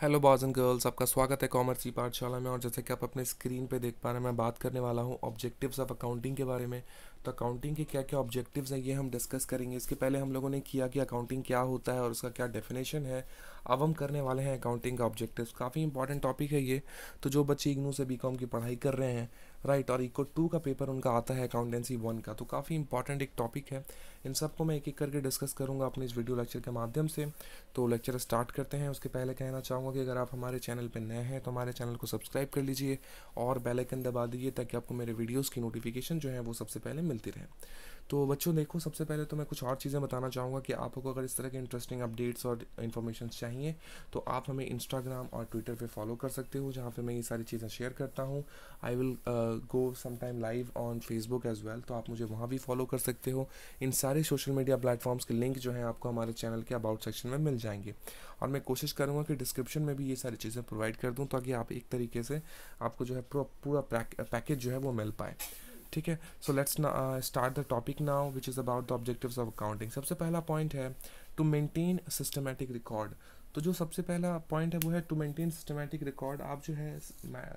Hello boys and girls आपका स्वागत है कॉमर्स की पाठशाला में और जैसे कि आप अपने स्क्रीन पे देख पा रहे हैं मैं बात करने वाला हूँ ऑब्जेक्टिव्स ऑफ अकाउंटिंग के बारे में तो अकाउंटिंग के क्या क्या ऑब्जेक्टिव्स हैं ये हम डिस्कस करेंगे इसके पहले हम लोगों ने किया कि अकाउंटिंग क्या होता है और उसका क्या डेफिनेशन है अब हम करने वाले हैं अकाउंटिंग का ऑब्जेक्टिव काफ़ी इंपॉर्टेंट टॉपिक है ये तो जो बच्चे इग्नू से बी की पढ़ाई कर रहे हैं राइट और इको टू का पेपर उनका आता है अकाउंटेंसी वन का तो काफ़ी इंपॉर्टेंट एक टॉपिक है इन सबको मैं एक एक करके डिस्कस करूँगा अपने इस वीडियो लेक्चर के माध्यम से तो लेक्चर स्टार्ट करते हैं उसके पहले कहना चाहूँगा कि अगर आप हमारे चैनल पर नए हैं तो हमारे चैनल को सब्सक्राइब कर लीजिए और बेलाइकन दबा दीजिए ताकि आपको मेरे वीडियोज़ की नोटिफिकेशन जो है वो सबसे पहले मिलती रहे तो बच्चों देखो सबसे पहले तो मैं कुछ और चीज़ें बताना चाहूँगा कि आपको अगर इस तरह के इंटरेस्टिंग अपडेट्स और इन्फॉर्मेशन चाहिए तो आप हमें इंस्टाग्राम और ट्विटर पे फॉलो कर सकते हो जहाँ पे मैं ये सारी चीज़ें शेयर करता हूँ I will go sometime live on Facebook as well तो आप मुझे वहाँ भी फॉलो कर सकते हो इन सारे सोशल मीडिया प्लेटफॉर्म्स के लिंक जो है आपको हमारे चैनल के अबाउट सेक्शन में मिल जाएंगे और मैं कोशिश करूँगा कि डिस्क्रिप्शन में भी ये सारी चीज़ें प्रोवाइड कर दूँ ताकि आप एक तरीके से आपको जो है पूरा पैकेज जो है वो मिल पाए ठीक है so let's start the topic now which is about the objective of accounting सबसे पहला पॉइंट है टू मेंटेन सिस्टमेटिक रिकॉर्ड तो जो सबसे पहला पॉइंट है वो है टू मेंटेन सिस्टमेटिक रिकॉर्ड आप जो है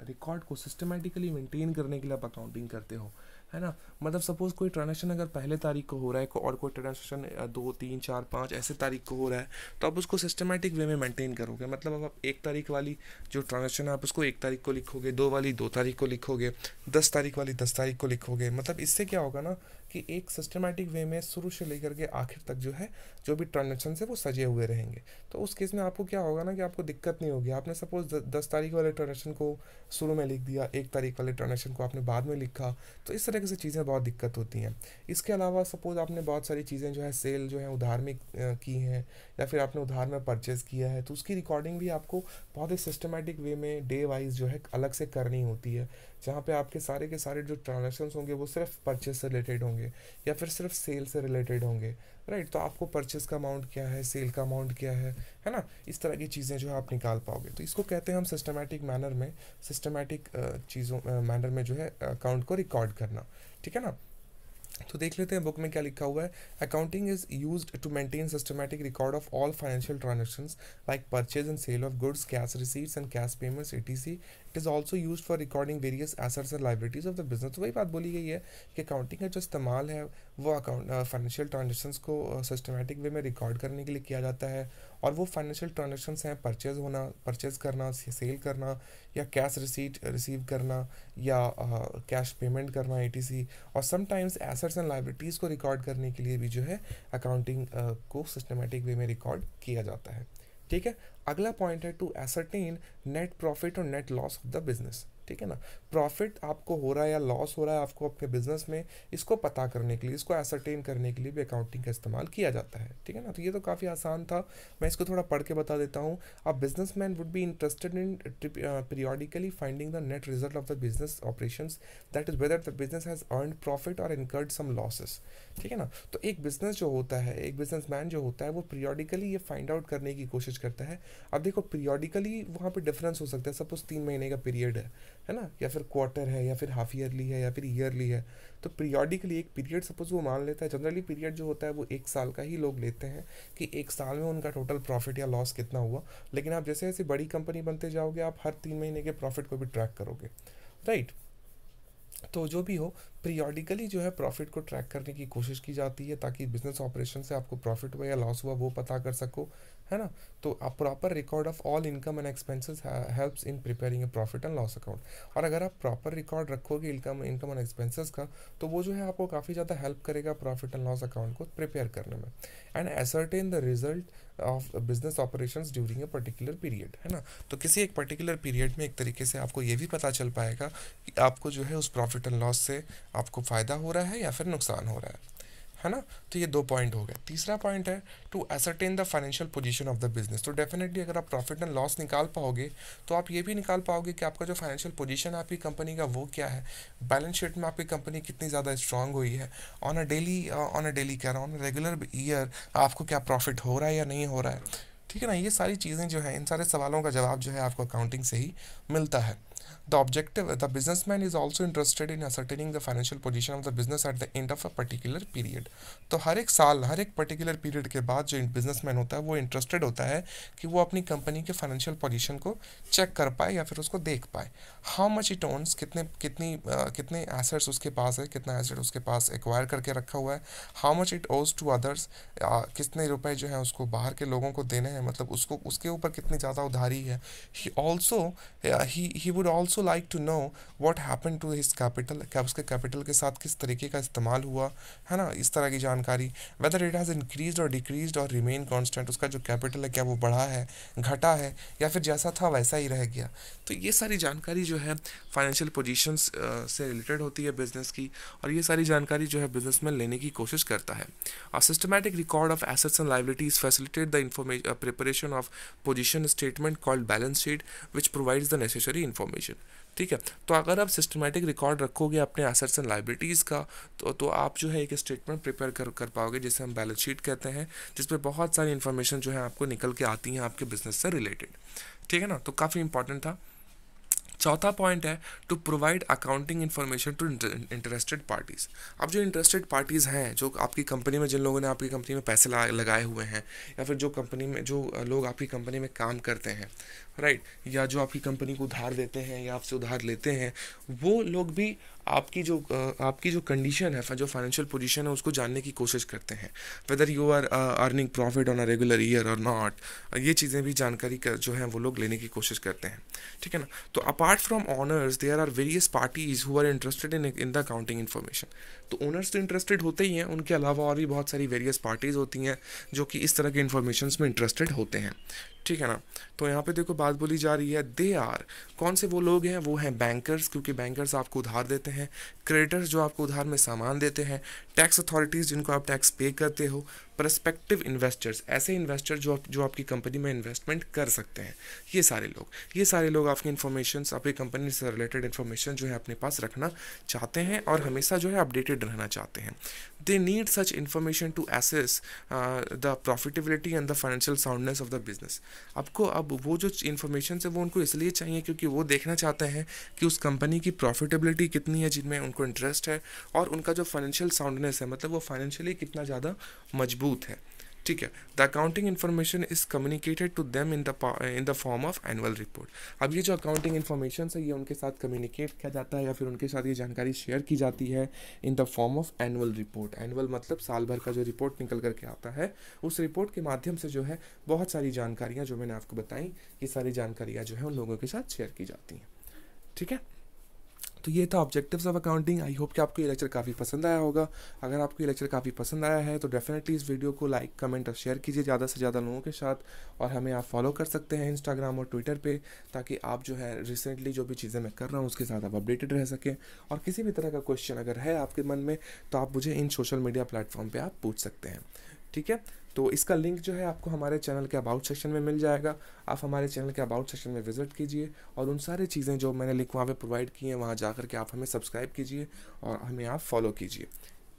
रिकॉर्ड को सिस्टमेटिकली मेंटेन करने के लिए आप अकाउंटिंग करते हो है ना मतलब सपोज़ कोई ट्रांजेक्शन अगर पहले तारीख को हो रहा है और कोई ट्रांजेक्शन दो तीन चार पाँच ऐसे तारीख को हो रहा है तो आप उसको सिस्टमेटिक वे में मेंटेन करोगे मतलब अब आप एक तारीख वाली जो ट्रांजेक्शन है आप उसको एक तारीख को लिखोगे दो वाली दो तारीख को लिखोगे दस तारीख वाली दस तारीख को लिखोगे मतलब इससे क्या होगा ना कि एक सिस्टमेटिक वे में शुरू से लेकर के आखिर तक जो है जो भी ट्रांजेक्शन है वो सजे हुए रहेंगे तो उस केस में आप आपको क्या होगा ना कि आपको दिक्कत नहीं होगी आपने सपोज दस तारीख वाले ट्रांजेक्शन को शुरू में लिख दिया एक तारीख वाले ट्रांजेक्शन को आपने बाद में लिखा तो इस तरह से चीज़ें बहुत दिक्कत होती हैं इसके अलावा सपोज आपने बहुत सारी चीज़ें जो है सेल जो है उधार में की हैं या फिर आपने उधार में परचेज़ किया है तो उसकी रिकॉर्डिंग भी आपको बहुत ही सिस्टमेटिक वे में डे वाइज जो है अलग से करनी होती है जहाँ पे आपके सारे के सारे जो ट्रांजेक्शन्स होंगे वो सिर्फ परचेज से रिलेटेड होंगे या फिर सिर्फ सेल से रिलेटेड होंगे राइट तो आपको परचेज का अमाउंट क्या है सेल का अमाउंट क्या है है ना इस तरह की चीज़ें जो है आप निकाल पाओगे तो इसको कहते हैं हम सिस्टमेटिक मैनर में सिस्टमेटिक चीज़ों मैनर में जो है अकाउंट को रिकॉर्ड करना ठीक है ना तो देख लेते हैं बुक में क्या लिखा हुआ है accounting is use to maintain systematic record of all financial transaction like purchase and sale of goods cash receipts and cash payments ई it is also use for recording various assets and liabilities of the business वही बात बोली गई है कि accounting का जो इस्तेमाल है वो अकाउंट फाइनेंशियल ट्रांजेक्शन को सिस्टमेटिक वे में रिकॉर्ड करने के लिए किया जाता है और वो फाइनेंशियल ट्रांजेक्शन्स हैं परचेज होना परचेज करना सेल करना या कैश रिसीट रिसीव करना या कैश uh, पेमेंट करना ई और समटाइम्स एस एसेट्स एंड लाइब्रिटीज़ को रिकॉर्ड करने के लिए भी जो है अकाउंटिंग uh, को सिस्टमेटिक वे में रिकॉर्ड किया जाता है ठीक है अगला पॉइंट है टू एसरटेन नेट प्रॉफिट और net loss of the business ठीक है ना प्रॉफिट आपको हो रहा है या लॉस हो रहा है आपको अपने बिजनेस में इसको पता करने के लिए इसको एसरटेन करने के लिए भी अकाउंटिंग का इस्तेमाल किया जाता है ठीक है ना तो ये तो काफ़ी आसान था मैं इसको थोड़ा पढ़ के बता देता हूँ अब businessman would be interested in periodically finding the net result of the business operation that is whether the business has earn profit or incurred some losses ठीक है ना तो एक बिजनेस जो होता है एक मैन जो होता है वो पीरियडिकली ये फाइंड आउट करने की कोशिश करता है अब देखो पीरियडिकली वहाँ पर डिफरेंस हो सकता है सपोज तीन महीने का पीरियड है है ना या फिर क्वार्टर है या फिर हाफ ईयरली है या फिर ईयरली है तो पीरियडिकली एक पीरियड सपोज वो मान लेता है जनरली पीरियड जो होता है वो एक साल का ही लोग लेते हैं कि एक साल में उनका टोटल प्रॉफिट या लॉस कितना हुआ लेकिन आप जैसे जैसे बड़ी कंपनी बनते जाओगे आप हर तीन महीने के प्रॉफिट को भी ट्रैक करोगे राइट तो जो भी हो पीरियडिकली जो है प्रॉफिट को ट्रैक करने की कोशिश की जाती है ताकि बिजनेस ऑपरेशन से आपको प्रॉफिट हुआ या लॉस हुआ वो पता कर सको है ना तो आप proper record of all income and expenses helps in preparing a profit and loss account और अगर आप प्रॉपर रिकॉर्ड रखोगे इनकम इनकम एंड एक्सपेंसेस का तो वो जो है आपको काफ़ी ज़्यादा हेल्प करेगा प्रॉफिट एंड लॉस अकाउंट को प्रिपेयर करने में and ascertain the result of business operation during a particular period है ना तो किसी एक पर्टिकुलर पीरियड में एक तरीके से आपको ये भी पता चल पाएगा कि आपको जो है उस प्रॉफिट एंड लॉस से आपको फ़ायदा हो रहा है या फिर नुकसान हो रहा है है ना तो ये दो पॉइंट हो गए तीसरा पॉइंट है to ascertain the financial position of the business तो डेफिनेटली अगर आप प्रॉफिट एंड लॉस निकाल पाओगे तो आप ये भी निकाल पाओगे कि आपका जो फाइनेंशियल पोजीशन आपकी कंपनी का वो क्या है बैलेंस शीट में आपकी कंपनी कितनी ज़्यादा स्ट्रांग हुई है on a daily on a daily कह रहा हूँ ऑन रेगुलर ईयर आपको क्या प्रॉफिट हो रहा है या नहीं हो रहा है ठीक है ना ये सारी चीज़ें जो है इन सारे सवालों का जवाब जो है आपको अकाउंटिंग से ही मिलता है The objective, the businessman is also interested in ascertaining the financial position of the business at the end of a particular period. तो हर एक साल हर एक पर्टिकुलर पीरियड के बाद जो बिजनेसमैन होता है वो इंटरेस्टेड होता है कि वो अपनी कंपनी के फाइनेंशियल पोजीशन को चेक कर पाए या फिर उसको देख पाए हाउ मच इट ओन्स कितने कितनी आ, कितने एसेट्स उसके पास है कितना एसेट उसके पास एक्वायर करके रखा हुआ है how much it owes to others कितने रुपए जो है उसको बाहर के लोगों को देने हैं मतलब उसको उसके ऊपर कितनी ज़्यादा उधारी है he also he would also also like to know what happen to his capital क्या उसके कैपिटल के साथ किस तरीके का इस्तेमाल हुआ है ना इस तरह की जानकारी वेदर इट हैज़ इंक्रीज और डिक्रीज और रिमेन कॉन्स्टेंट उसका जो कैपिटल है क्या वो बढ़ा है घटा है या फिर जैसा था वैसा ही रह गया तो ये सारी जानकारी जो है फाइनेंशियल पोजिशन से रिलेटेड होती है बिजनेस की और ये सारी जानकारी जो है बिजनेस मैन लेने की कोशिश करता है और systematic record of assets and liabilities facilitate the information preparation of position statement called balance sheet which provides the necessary information ठीक है तो अगर आप सिस्टमेटिक रिकॉर्ड रखोगे अपने एसेट्स एंड लाइबिलिटीज़ का तो तो आप जो है एक स्टेटमेंट प्रिपेयर कर कर पाओगे जिसे हम बैलेंस शीट कहते हैं जिसपे बहुत सारी इन्फॉर्मेशन जो है आपको निकल के आती हैं आपके बिजनेस से रिलेटेड ठीक है ना तो काफ़ी इंपॉर्टेंट था चौथा पॉइंट है to provide accounting information to interested parties अब जो इंटरेस्टेड पार्टीज़ हैं जो आपकी कंपनी में जिन लोगों ने आपकी कंपनी में पैसे लगाए हुए हैं या फिर जो कंपनी में जो लोग आपकी कंपनी में काम करते हैं राइट right? या जो आपकी कंपनी को उधार देते हैं या आपसे उधार लेते हैं वो लोग भी आपकी जो आपकी जो कंडीशन है जो फाइनेंशियल पोजीशन है उसको जानने की कोशिश करते हैं whether you are earning profit on a regular year और नॉट ये चीज़ें भी जानकारी कर, जो है वो लोग लेने की कोशिश करते हैं ठीक है ना तो apart from owners there are various parties who are interested in in the accounting information तो ओनर्स तो इंटरेस्टेड होते ही हैं उनके अलावा और भी बहुत सारी वेरियस पार्टीज़ होती हैं जो कि इस तरह के इन्फॉर्मेशन में इंटरेस्टेड होते हैं ठीक है ना तो यहाँ पे देखो बात बोली जा रही है दे आर कौन से वो लोग हैं वो हैं बैंकर्स क्योंकि बैंकर्स आपको उधार देते हैं क्रेडिटर्स जो आपको उधार में सामान देते हैं टैक्स अथॉरिटीज़ जिनको आप टैक्स पे करते हो परस्पेक्टिव इन्वेस्टर्स ऐसे इन्वेस्टर जो आप जो आपकी कंपनी में इन्वेस्टमेंट कर सकते हैं ये सारे लोग ये सारे लोग आपकी इन्फॉर्मेशन आपकी कंपनी से रिलेटेड इन्फॉर्मेशन जो है अपने पास रखना चाहते हैं और हमेशा जो है अपडेटेड रहना चाहते हैं they need such information to assess the profitability and the financial soundness of the business आपको अब वो जो इन्फॉर्मेशन है वो उनको इसलिए चाहिए क्योंकि वो देखना चाहते हैं कि उस कंपनी की प्रॉफिटेबिलिटी कितनी है जिनमें उनको इंटरेस्ट है और उनका जो फाइनेंशियल साउंडनेस है मतलब वो फाइनेंशियली कितना ज़्यादा मजबूत ट्रूथ है ठीक है the accounting information is communicated to them in the in the form of annual report अब ये जो अकाउंटिंग इन्फॉर्मेशन है ये उनके साथ कम्युनिकेट किया जाता है या फिर उनके साथ ये जानकारी शेयर की जाती है in the form of annual report annual मतलब साल भर का जो रिपोर्ट निकल करके आता है उस रिपोर्ट के माध्यम से जो है बहुत सारी जानकारियाँ जो मैंने आपको बताई ये सारी जानकारियाँ जो है उन लोगों के साथ शेयर की जाती हैं ठीक है तो ये था objectives of accounting I hope कि आपको ये लेक्चर काफ़ी पसंद आया होगा अगर आपको ये लेक्चर काफ़ी पसंद आया है तो डेफिनेटली इस वीडियो को लाइक कमेंट और शेयर कीजिए ज़्यादा से ज़्यादा लोगों के साथ और हमें आप फॉलो कर सकते हैं इंस्टाग्राम और ट्विटर पर ताकि आप जो है रिसेंटली जो भी चीज़ें मैं कर रहा हूँ उसके साथ आप अपडेटेड रह सकें और किसी भी तरह का क्वेश्चन अगर है आपके मन में तो आप मुझे इन सोशल मीडिया प्लेटफॉर्म पर आप पूछ सकते हैं ठीक है तो इसका लिंक जो है आपको हमारे चैनल के अबाउट सेक्शन में मिल जाएगा आप हमारे चैनल के अबाउट सेक्शन में विजिट कीजिए और उन सारे चीज़ें जो मैंने लिंक वहाँ पे प्रोवाइड की हैं वहाँ जा के आप हमें सब्सक्राइब कीजिए और हमें आप फॉलो कीजिए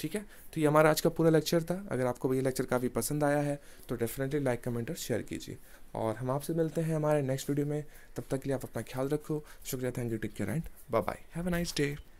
ठीक है तो ये हमारा आज का पूरा लेक्चर था अगर आपको ये लेक्चर काफ़ी पसंद आया है तो डेफिनेटली लाइक कमेंट और शेयर कीजिए और हम आपसे मिलते हैं हमारे नेक्स्ट वीडियो में तब तक के लिए आप अपना ख्याल रखो शुक्रिया thank you take care and bye bye have a nice day